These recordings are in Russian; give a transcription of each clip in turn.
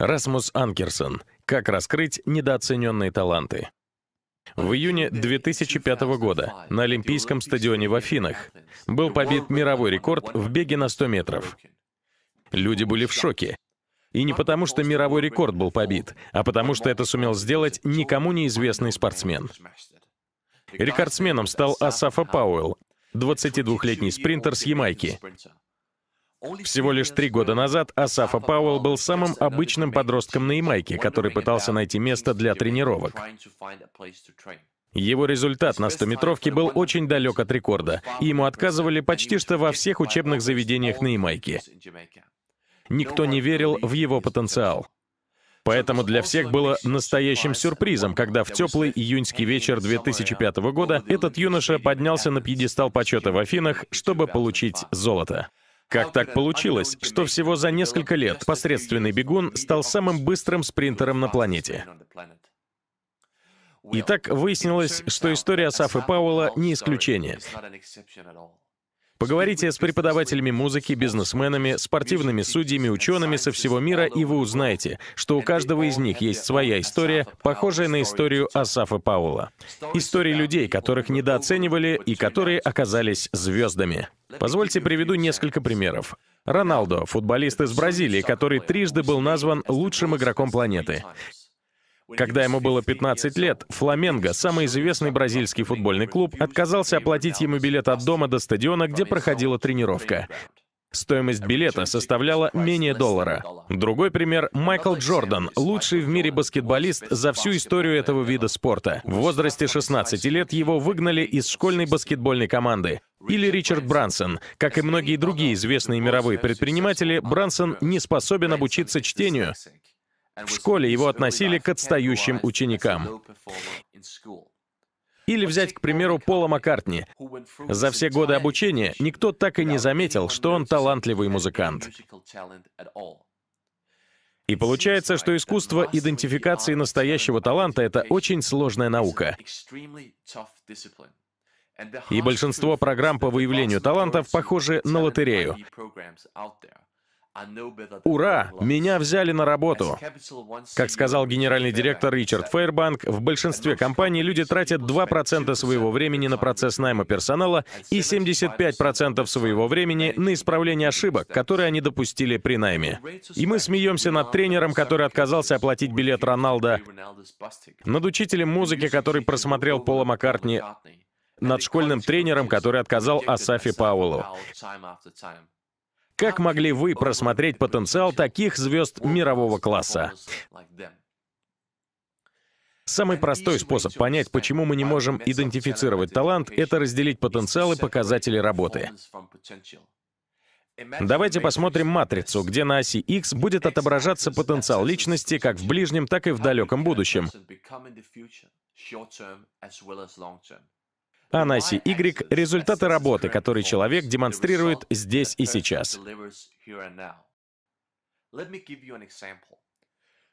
Расмус Анкерсон. Как раскрыть недооцененные таланты. В июне 2005 года на Олимпийском стадионе в Афинах был побит мировой рекорд в беге на 100 метров. Люди были в шоке. И не потому, что мировой рекорд был побит, а потому, что это сумел сделать никому неизвестный спортсмен. Рекордсменом стал Асафа Пауэлл, 22-летний спринтер с Ямайки, всего лишь три года назад Асафа Пауэлл был самым обычным подростком на Ямайке, который пытался найти место для тренировок. Его результат на 100-метровке был очень далек от рекорда, и ему отказывали почти что во всех учебных заведениях на Ямайке. Никто не верил в его потенциал. Поэтому для всех было настоящим сюрпризом, когда в теплый июньский вечер 2005 года этот юноша поднялся на пьедестал почета в Афинах, чтобы получить золото. Как так получилось, что всего за несколько лет посредственный бегун стал самым быстрым спринтером на планете? Итак, выяснилось, что история Сафы Пауэлла не исключение. Поговорите с преподавателями музыки, бизнесменами, спортивными судьями, учеными со всего мира, и вы узнаете, что у каждого из них есть своя история, похожая на историю Асафа Паула. Истории людей, которых недооценивали и которые оказались звездами. Позвольте приведу несколько примеров. Роналдо, футболист из Бразилии, который трижды был назван лучшим игроком планеты. Когда ему было 15 лет, Фламенго, самый известный бразильский футбольный клуб, отказался оплатить ему билет от дома до стадиона, где проходила тренировка. Стоимость билета составляла менее доллара. Другой пример — Майкл Джордан, лучший в мире баскетболист за всю историю этого вида спорта. В возрасте 16 лет его выгнали из школьной баскетбольной команды. Или Ричард Брансон. Как и многие другие известные мировые предприниматели, Брансон не способен обучиться чтению в школе его относили к отстающим ученикам. Или взять, к примеру, Пола Маккартни. За все годы обучения никто так и не заметил, что он талантливый музыкант. И получается, что искусство идентификации настоящего таланта — это очень сложная наука. И большинство программ по выявлению талантов похожи на лотерею. Ура! Меня взяли на работу. Как e сказал генеральный директор Ричард Фейербанк, в большинстве компаний люди тратят 2% своего времени на процесс найма персонала и 75% своего времени на исправление ошибок, которые они допустили при найме. И мы смеемся над тренером, который отказался оплатить билет Роналда, над учителем музыки, который просмотрел Пола Маккартни, над школьным тренером, который отказал Асафи Пауэллу. Как могли вы просмотреть потенциал таких звезд мирового класса? Самый простой способ понять, почему мы не можем идентифицировать талант, это разделить потенциал и показатели работы. Давайте посмотрим матрицу, где на оси X будет отображаться потенциал личности как в ближнем, так и в далеком будущем. Анаси Y — результаты работы, которые человек демонстрирует здесь и сейчас.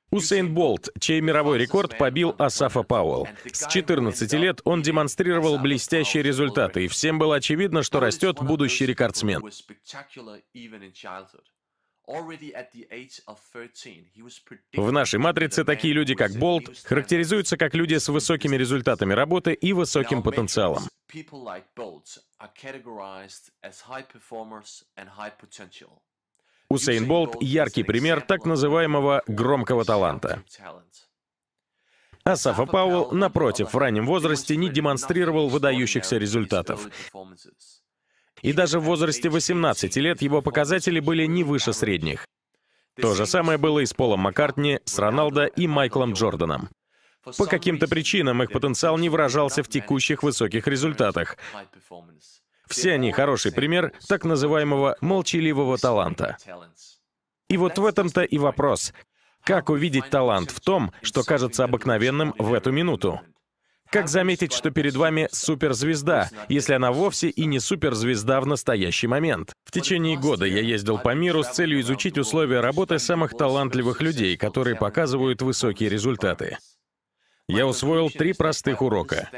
Усейн Болт, чей мировой рекорд побил Асафа Пауэлл. С 14 лет он демонстрировал блестящие результаты, и всем было очевидно, что растет будущий рекордсмен. В нашей матрице такие люди, как Болт, характеризуются как люди с высокими результатами работы и высоким потенциалом. Усейн Болт — яркий пример так называемого «громкого таланта». Асафа Пауэлл, напротив, в раннем возрасте не демонстрировал выдающихся результатов. И даже в возрасте 18 лет его показатели были не выше средних. То же самое было и с Полом Маккартни, с Роналдо и Майклом Джорданом. По каким-то причинам их потенциал не выражался в текущих высоких результатах. Все они хороший пример так называемого молчаливого таланта. И вот в этом-то и вопрос. Как увидеть талант в том, что кажется обыкновенным в эту минуту? Как заметить, что перед вами суперзвезда, если она вовсе и не суперзвезда в настоящий момент? В течение года я ездил по миру с целью изучить условия работы самых талантливых людей, которые показывают высокие результаты. Я усвоил три простых урока.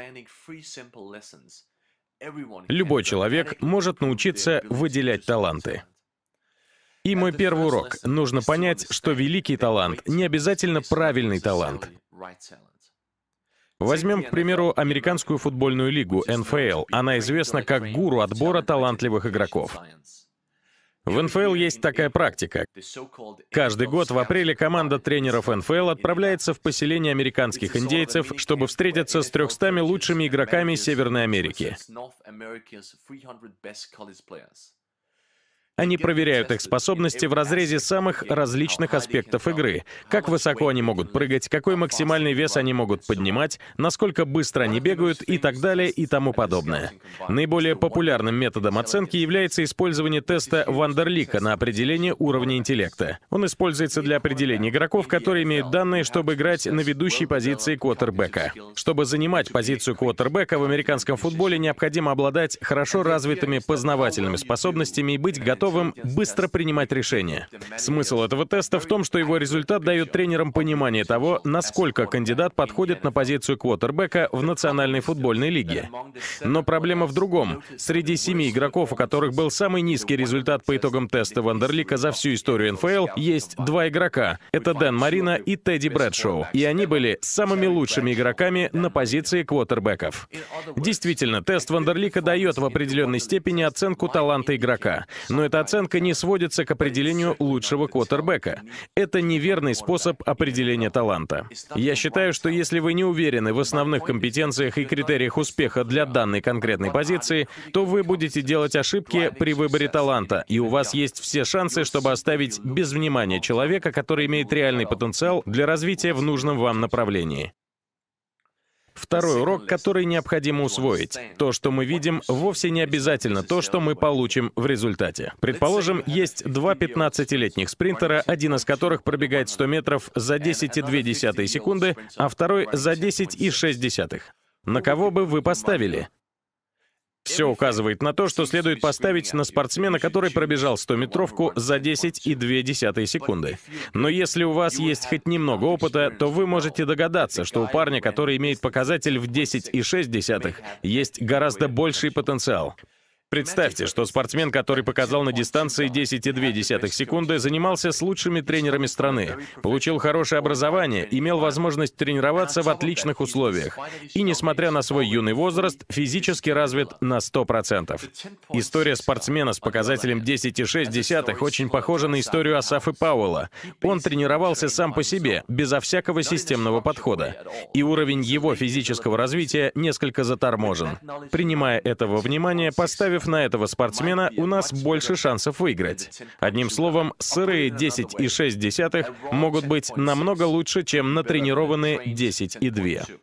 Любой человек может научиться выделять таланты. И мой первый урок. Нужно понять, что великий талант не обязательно правильный талант. Возьмем, к примеру, американскую футбольную лигу НФЛ. Она известна как гуру отбора талантливых игроков. В НФЛ есть такая практика. Каждый год в апреле команда тренеров НФЛ отправляется в поселение американских индейцев, чтобы встретиться с 300 лучшими игроками Северной Америки. Они проверяют их способности в разрезе самых различных аспектов игры. Как высоко они могут прыгать, какой максимальный вес они могут поднимать, насколько быстро они бегают и так далее и тому подобное. Наиболее популярным методом оценки является использование теста Вандерлика на определение уровня интеллекта. Он используется для определения игроков, которые имеют данные, чтобы играть на ведущей позиции квотербека. Чтобы занимать позицию квотербека в американском футболе, необходимо обладать хорошо развитыми познавательными способностями и быть готовым готовым быстро принимать решения. Смысл этого теста в том, что его результат дает тренерам понимание того, насколько кандидат подходит на позицию квотербека в Национальной футбольной лиге. Но проблема в другом. Среди семи игроков, у которых был самый низкий результат по итогам теста Вандерлика за всю историю НФЛ, есть два игрока. Это Дэн Марина и Тедди Брэдшоу. И они были самыми лучшими игроками на позиции квотербеков. Действительно, тест Вандерлика дает в определенной степени оценку таланта игрока. Но это оценка не сводится к определению лучшего квотербека. Это неверный способ определения таланта. Я считаю, что если вы не уверены в основных компетенциях и критериях успеха для данной конкретной позиции, то вы будете делать ошибки при выборе таланта, и у вас есть все шансы, чтобы оставить без внимания человека, который имеет реальный потенциал для развития в нужном вам направлении. Второй урок, который необходимо усвоить. То, что мы видим, вовсе не обязательно то, что мы получим в результате. Предположим, есть два 15-летних спринтера, один из которых пробегает 100 метров за 10,2 секунды, а второй за 10,6. На кого бы вы поставили? Все указывает на то, что следует поставить на спортсмена, который пробежал 100-метровку за 10,2 секунды. Но если у вас есть хоть немного опыта, то вы можете догадаться, что у парня, который имеет показатель в 10,6, есть гораздо больший потенциал. Представьте, что спортсмен, который показал на дистанции 10,2 секунды, занимался с лучшими тренерами страны, получил хорошее образование, имел возможность тренироваться в отличных условиях и, несмотря на свой юный возраст, физически развит на 100%. История спортсмена с показателем 10,6 очень похожа на историю Асафы Пауэлла. Он тренировался сам по себе, безо всякого системного подхода, и уровень его физического развития несколько заторможен. Принимая этого внимания, поставив переложив на этого спортсмена, у нас больше шансов выиграть. Одним словом, а сырые 10 и 6 десятых могут быть намного лучше, чем натренированные 2.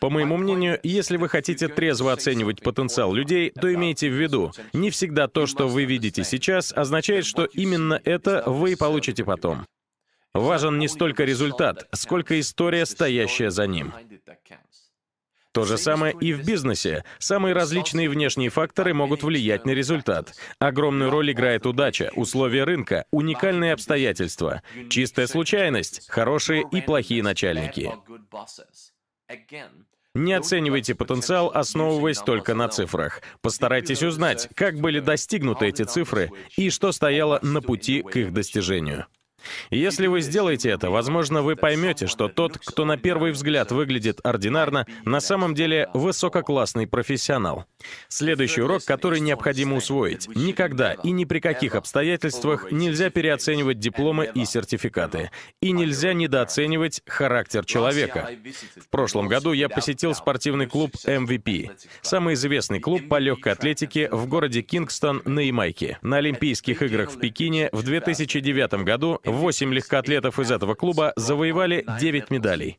По моему мнению, если вы хотите трезво оценивать потенциал людей, то имейте в виду, не всегда то, что вы видите сейчас, означает, что именно это вы получите потом. Важен не столько результат, сколько история, стоящая за ним. То же самое и в бизнесе. Самые различные внешние факторы могут влиять на результат. Огромную роль играет удача, условия рынка, уникальные обстоятельства, чистая случайность, хорошие и плохие начальники. Не оценивайте потенциал, основываясь только на цифрах. Постарайтесь узнать, как были достигнуты эти цифры и что стояло на пути к их достижению. Если вы сделаете это, возможно, вы поймете, что тот, кто на первый взгляд выглядит ординарно, на самом деле высококлассный профессионал. Следующий урок, который необходимо усвоить. Никогда и ни при каких обстоятельствах нельзя переоценивать дипломы и сертификаты. И нельзя недооценивать характер человека. В прошлом году я посетил спортивный клуб MVP, самый известный клуб по легкой атлетике в городе Кингстон на Ямайке. На Олимпийских играх в Пекине в 2009 году в 8 легкоатлетов из этого клуба завоевали 9 медалей.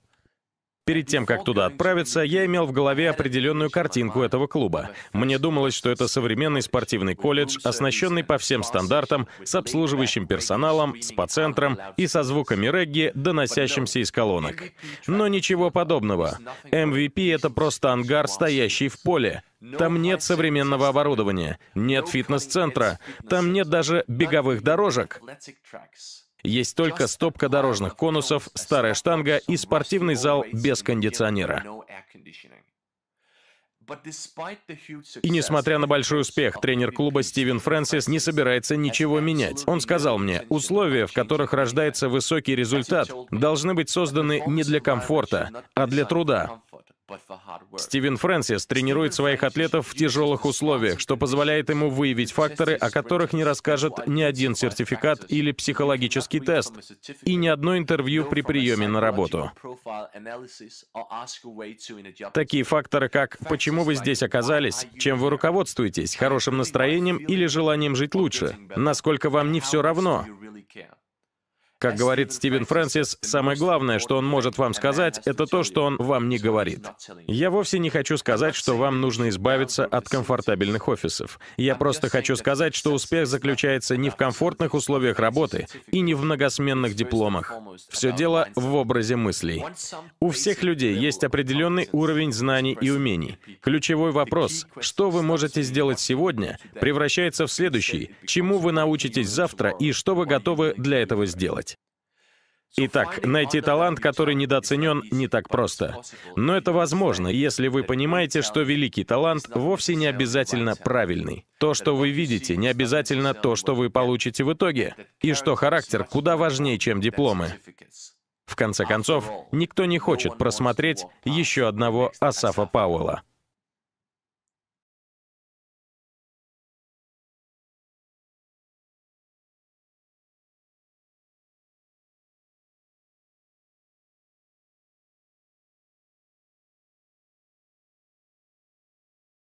Перед тем, как туда отправиться, я имел в голове определенную картинку этого клуба. Мне думалось, что это современный спортивный колледж, оснащенный по всем стандартам, с обслуживающим персоналом, спа-центром и со звуками регги, доносящимся из колонок. Но ничего подобного. MVP — это просто ангар, стоящий в поле. Там нет современного оборудования, нет фитнес-центра, там нет даже беговых дорожек. Есть только стопка дорожных конусов, старая штанга и спортивный зал без кондиционера. И несмотря на большой успех, тренер клуба Стивен Фрэнсис не собирается ничего менять. Он сказал мне, условия, в которых рождается высокий результат, должны быть созданы не для комфорта, а для труда. Стивен Фрэнсис тренирует своих атлетов в тяжелых условиях, что позволяет ему выявить факторы, о которых не расскажет ни один сертификат или психологический тест, и ни одно интервью при приеме на работу. Такие факторы, как «почему вы здесь оказались», «чем вы руководствуетесь», «хорошим настроением» или «желанием жить лучше», «насколько вам не все равно», как говорит Стивен Фрэнсис, самое главное, что он может вам сказать, это то, что он вам не говорит. Я вовсе не хочу сказать, что вам нужно избавиться от комфортабельных офисов. Я просто хочу сказать, что успех заключается не в комфортных условиях работы и не в многосменных дипломах. Все дело в образе мыслей. У всех людей есть определенный уровень знаний и умений. Ключевой вопрос, что вы можете сделать сегодня, превращается в следующий, чему вы научитесь завтра и что вы готовы для этого сделать. Итак, найти талант, который недооценен, не так просто. Но это возможно, если вы понимаете, что великий талант вовсе не обязательно правильный. То, что вы видите, не обязательно то, что вы получите в итоге. И что характер куда важнее, чем дипломы. В конце концов, никто не хочет просмотреть еще одного Асафа Пауэлла.